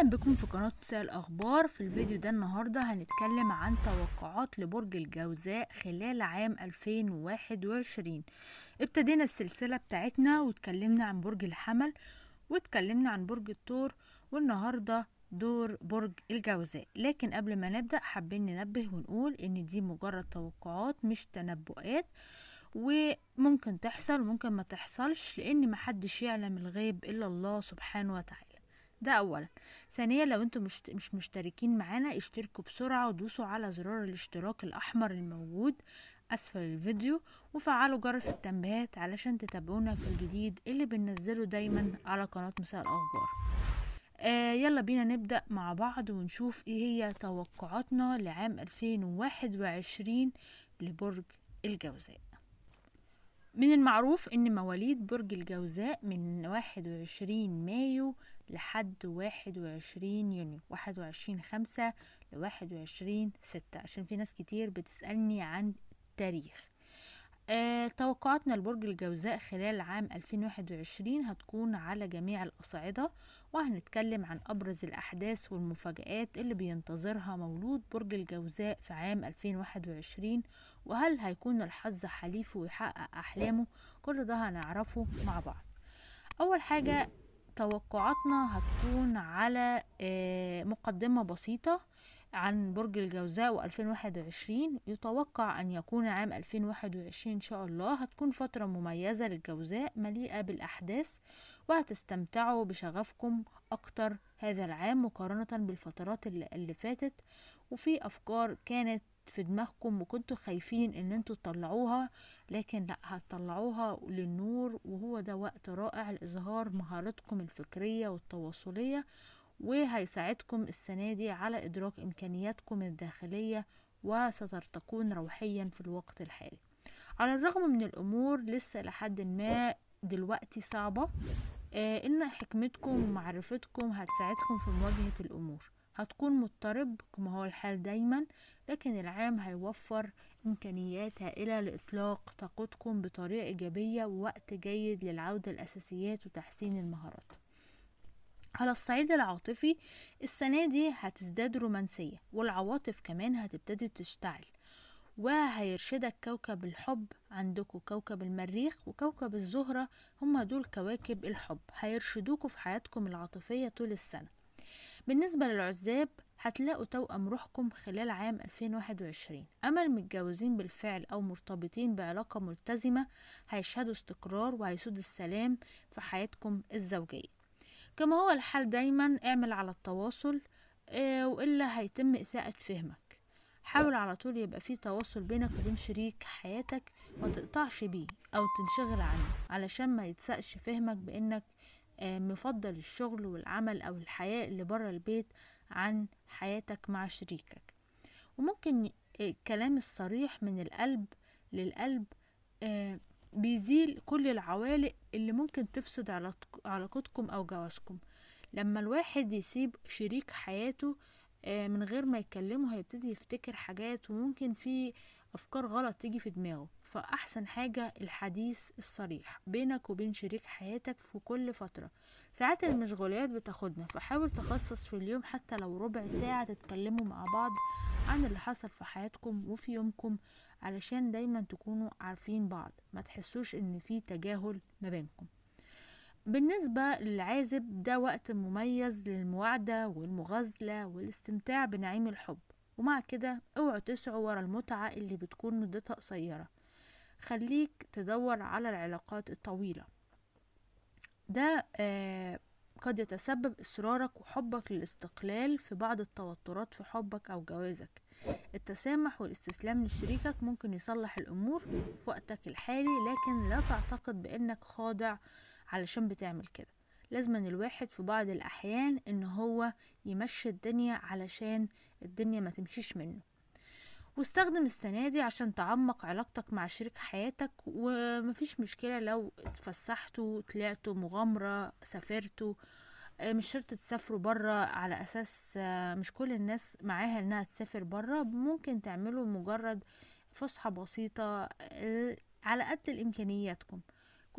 اهلا بكم في قناة مساء الاخبار في الفيديو ده النهاردة هنتكلم عن توقعات لبرج الجوزاء خلال عام 2021 ابتدينا السلسلة بتاعتنا واتكلمنا عن برج الحمل واتكلمنا عن برج الثور والنهاردة دور برج الجوزاء لكن قبل ما نبدأ حابين ننبه ونقول ان دي مجرد توقعات مش تنبؤات وممكن تحصل وممكن ما تحصلش لان محدش يعلم الغيب الا الله سبحانه وتعالى ده اولا ثانيا لو انتم مش مش مشتركين معانا اشتركوا بسرعه ودوسوا على زرار الاشتراك الاحمر الموجود اسفل الفيديو وفعلوا جرس التنبيهات علشان تتابعونا في الجديد اللي بننزله دايما على قناه مساء الاخبار آه يلا بينا نبدأ مع بعض ونشوف ايه هي توقعاتنا لعام 2021 لبرج الجوزاء من المعروف ان مواليد برج الجوزاء من 21 مايو لحد واحد وعشرين يونيو واحد وعشرين خمسة لواحد وعشرين ستة عشان في ناس كتير بتسألني عن التاريخ آه، توقعاتنا لبرج الجوزاء خلال عام 2021 هتكون على جميع الأصعدة وهنتكلم عن أبرز الأحداث والمفاجآت اللي بينتظرها مولود برج الجوزاء في عام 2021 وهل هيكون الحظ حليفه ويحقق أحلامه كل ده هنعرفه مع بعض أول حاجة توقعاتنا هتكون على آه، مقدمة بسيطة عن برج الجوزاء و2021 يتوقع أن يكون عام 2021 إن شاء الله هتكون فترة مميزة للجوزاء مليئة بالأحداث وهتستمتعوا بشغفكم أكتر هذا العام مقارنة بالفترات اللي فاتت وفي أفكار كانت في دماغكم وكنتوا خايفين ان انتوا تطلعوها لكن لا هتطلعوها للنور وهو ده وقت رائع لإظهار مهارتكم الفكرية والتواصلية وهيساعدكم السنة دي على إدراك إمكانياتكم الداخلية وسترتقون روحيا في الوقت الحالي على الرغم من الأمور لسه لحد ما دلوقتي صعبة آه إن حكمتكم ومعرفتكم هتساعدكم في مواجهة الأمور هتكون مضطرب كما هو الحال دايما لكن العام هيوفر إمكانيات هائلة لإطلاق طاقتكم بطريقة إيجابية ووقت جيد للعودة الأساسيات وتحسين المهارات على الصعيد العاطفي السنة دي هتزداد رومانسية والعواطف كمان هتبتدي تشتعل وهيرشدك كوكب الحب عندكم كوكب المريخ وكوكب الزهرة هما دول كواكب الحب هيرشدوكوا في حياتكم العاطفية طول السنة بالنسبة للعزاب هتلاقوا توأم روحكم خلال عام 2021 أما المتجوزين بالفعل أو مرتبطين بعلاقة ملتزمة هيشهدوا استقرار وهيسود السلام في حياتكم الزوجية كما هو الحال دايما اعمل على التواصل آه، وإلا هيتم إساءة فهمك حاول على طول يبقى في تواصل بينك وبين شريك حياتك ما تقطعش بيه أو تنشغل عنه علشان ما يتسقش فهمك بإنك آه، مفضل الشغل والعمل أو الحياة اللي برا البيت عن حياتك مع شريكك وممكن آه، الكلام الصريح من القلب للقلب آه، بيزيل كل العوالق اللي ممكن تفسد علاقتكم أو جوازكم لما الواحد يسيب شريك حياته من غير ما يكلمه هيبتدي يفتكر حاجات وممكن في أفكار غلط تيجي في دماغه فأحسن حاجة الحديث الصريح بينك وبين شريك حياتك في كل فترة ساعات المشغولات بتاخدنا فحاول تخصص في اليوم حتى لو ربع ساعة تتكلموا مع بعض عن اللي حصل في حياتكم وفي يومكم علشان دايما تكونوا عارفين بعض ما تحسوش ان في تجاهل ما بينكم بالنسبة للعازب ده وقت مميز للمواعدة والمغازلة والاستمتاع بنعيم الحب ومع كده اوعوا تسعوا ورا المتعة اللي بتكون مدتها قصيرة خليك تدور على العلاقات الطويلة ده آه قد يتسبب إصرارك وحبك للاستقلال في بعض التوترات في حبك أو جوازك التسامح والاستسلام لشريكك ممكن يصلح الأمور في وقتك الحالي لكن لا تعتقد بأنك خاضع علشان بتعمل كده لازم أن الواحد في بعض الأحيان إن هو يمشي الدنيا علشان الدنيا ما تمشيش منه واستخدم السنة دي عشان تعمق علاقتك مع شريك حياتك ومفيش مشكلة لو اتفسحتوا طلعتوا مغامرة سافرتوا آه، مش شرط تسافروا برا على أساس آه، مش كل الناس معاها إنها تسافر برا ممكن تعملوا مجرد فسحة بسيطة آه، على قد الإمكانياتكم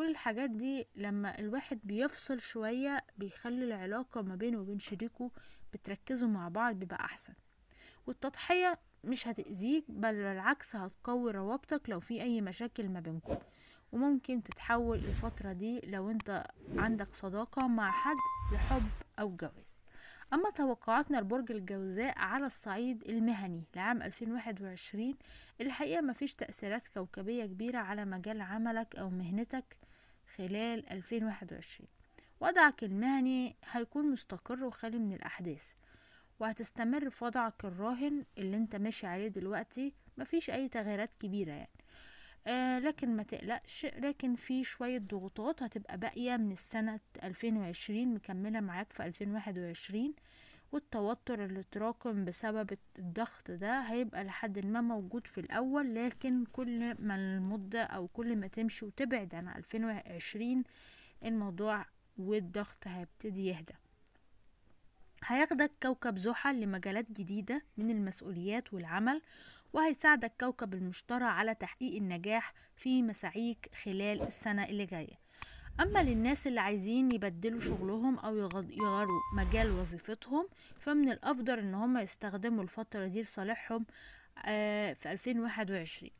كل الحاجات دي لما الواحد بيفصل شوية بيخلي العلاقة ما بينه وبين شريكه بتركزوا مع بعض بيبقى أحسن والتضحية مش هتأذيك بل بالعكس هتقوي روابطك لو في أي مشاكل ما بينكم وممكن تتحول الفترة دي لو انت عندك صداقة مع حد لحب أو جواز أما توقعاتنا لبرج الجوزاء على الصعيد المهني لعام 2021 الحقيقة مفيش تأثيرات كوكبية كبيرة على مجال عملك أو مهنتك خلال 2021 وضعك المهني هيكون مستقر وخالي من الأحداث وهتستمر في وضعك الراهن اللي انت ماشي عليه دلوقتي مفيش أي تغييرات كبيرة يعني آه لكن ما تقلقش لكن في شوية ضغوطات هتبقى باقية من السنة 2020 مكملة معاك في 2021 والتوتر اللي تراكم بسبب الضغط ده هيبقى لحد ما موجود في الأول لكن كل ما المدة أو كل ما تمشي وتبعد عن 2020 الموضوع والضغط هيبتدي يهدى هياخدك كوكب زحل لمجالات جديدة من المسؤوليات والعمل وهيساعدك كوكب المشترى على تحقيق النجاح في مساعيك خلال السنة اللي جاية أما للناس اللي عايزين يبدلوا شغلهم أو يغيروا مجال وظيفتهم فمن الأفضل إن هم يستخدموا الفترة دي لصالحهم آه، في 2021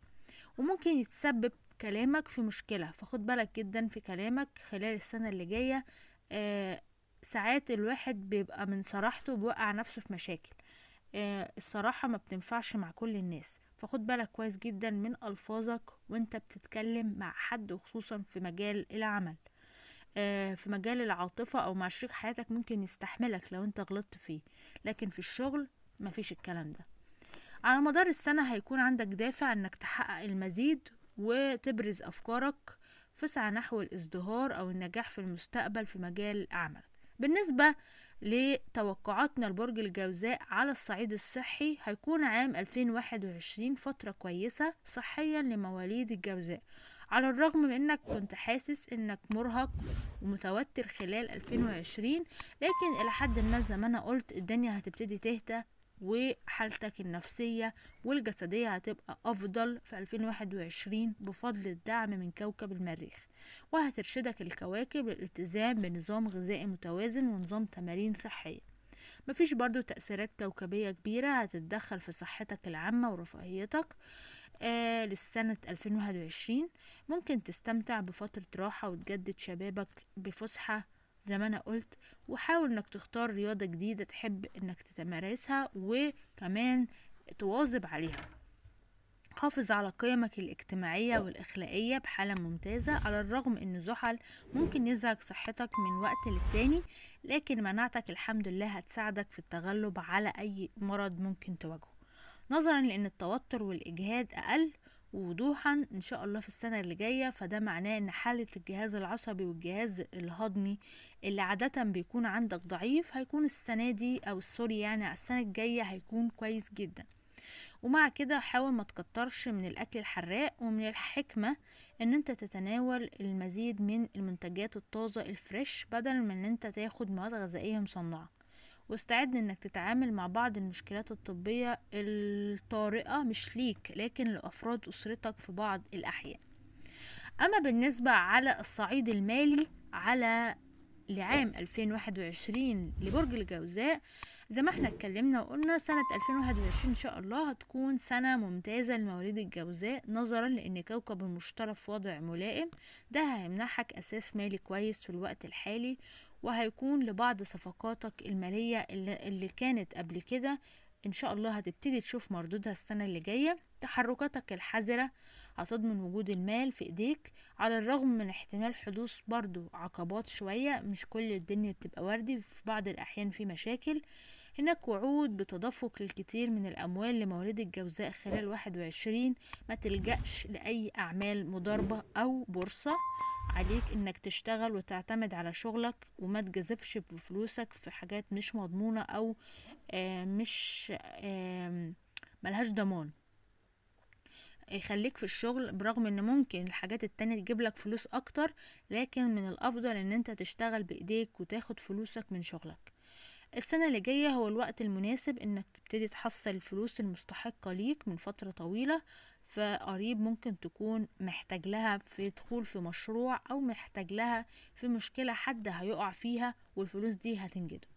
وممكن يتسبب كلامك في مشكلة فخد بالك جدا في كلامك خلال السنة اللي جاية آه، ساعات الواحد بيبقى من صراحته بيوقع نفسه في مشاكل آه، الصراحة ما بتنفعش مع كل الناس فخد بالك كويس جدا من ألفاظك وانت بتتكلم مع حد وخصوصا في مجال العمل آه، في مجال العاطفة أو مع شريك حياتك ممكن يستحملك لو انت غلطت فيه لكن في الشغل مفيش الكلام ده على مدار السنة هيكون عندك دافع انك تحقق المزيد وتبرز أفكارك فسعى نحو الازدهار أو النجاح في المستقبل في مجال عملك بالنسبة لتوقعاتنا لبرج الجوزاء على الصعيد الصحي هيكون عام 2021 فترة كويسة صحيا لمواليد الجوزاء على الرغم من انك كنت حاسس انك مرهق ومتوتر خلال 2020 لكن الى حد ما زي ما انا قلت الدنيا هتبتدي تهدى وحالتك النفسية والجسدية هتبقى أفضل في 2021 بفضل الدعم من كوكب المريخ وهترشدك الكواكب للالتزام بنظام غذائي متوازن ونظام تمارين صحية مفيش برضو تأثيرات كوكبية كبيرة هتتدخل في صحتك العامة ورفاهيتك آه للسنة 2021 ممكن تستمتع بفترة راحة وتجدد شبابك بفسحة زي ما انا قلت وحاول انك تختار رياضة جديدة تحب انك تتمارسها وكمان تواظب عليها حافظ على قيمك الاجتماعية والإخلاقية بحالة ممتازة على الرغم أن زحل ممكن يزعج صحتك من وقت للتاني لكن مناعتك الحمد لله هتساعدك في التغلب على أي مرض ممكن تواجهه نظرا لأن التوتر والإجهاد أقل ووضوحا ان شاء الله في السنه اللي جايه فده معناه ان حاله الجهاز العصبي والجهاز الهضمي اللي عاده بيكون عندك ضعيف هيكون السنه دي او سوري يعني على السنه الجايه هيكون كويس جدا ومع كده حاول ما تكترش من الاكل الحراق ومن الحكمه ان انت تتناول المزيد من المنتجات الطازه الفريش بدل من ان انت تاخد مواد غذائيه مصنعه واستعد انك تتعامل مع بعض المشكلات الطبية الطارئة مش ليك لكن لأفراد أسرتك في بعض الأحيان أما بالنسبة على الصعيد المالي على لعام 2021 لبرج الجوزاء زي ما احنا اتكلمنا وقلنا سنة 2021 ان شاء الله هتكون سنة ممتازة لمواليد الجوزاء نظرا لان كوكب المشتري في وضع ملائم ده هيمنحك اساس مالي كويس في الوقت الحالي وهيكون لبعض صفقاتك المالية اللي كانت قبل كده ان شاء الله هتبتدي تشوف مردودها السنة اللي جاية تحركاتك الحذرة هتضمن وجود المال في ايديك على الرغم من احتمال حدوث برضو عقبات شوية مش كل الدنيا بتبقى وردي في بعض الاحيان في مشاكل هناك وعود بتدفق الكثير من الأموال لمواليد الجوزاء خلال 21 ما تلجأش لأي أعمال مضاربة أو بورصة عليك إنك تشتغل وتعتمد على شغلك وما تجذفش بفلوسك في حاجات مش مضمونة أو آه، مش ملهاش ضمان يخليك في الشغل برغم ان ممكن الحاجات التانية تجيب لك فلوس اكتر لكن من الافضل ان انت تشتغل بايديك وتاخد فلوسك من شغلك السنة اللي جاية هو الوقت المناسب انك تبتدي تحصل الفلوس المستحقة ليك من فترة طويلة فقريب ممكن تكون محتاج لها في دخول في مشروع او محتاج لها في مشكلة حد هيقع فيها والفلوس دي هتنجده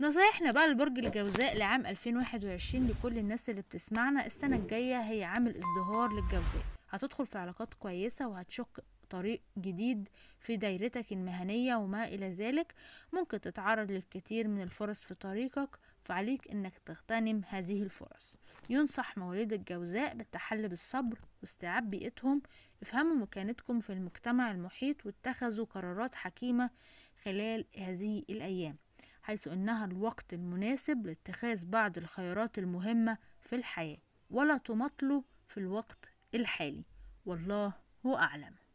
نصايحنا بقى لبرج الجوزاء لعام 2021 لكل الناس اللي بتسمعنا السنة الجاية هي عام الازدهار للجوزاء هتدخل في علاقات كويسة وهتشق طريق جديد في دايرتك المهنية وما إلى ذلك ممكن تتعرض للكثير من الفرص في طريقك فعليك أنك تغتنم هذه الفرص ينصح مواليد الجوزاء بالتحلي بالصبر واستيعاب بيئتهم افهموا مكانتكم في المجتمع المحيط واتخذوا قرارات حكيمة خلال هذه الأيام حيث أنها الوقت المناسب لاتخاذ بعض الخيارات المهمة في الحياة ولا تمطلوا في الوقت الحالي والله هو أعلم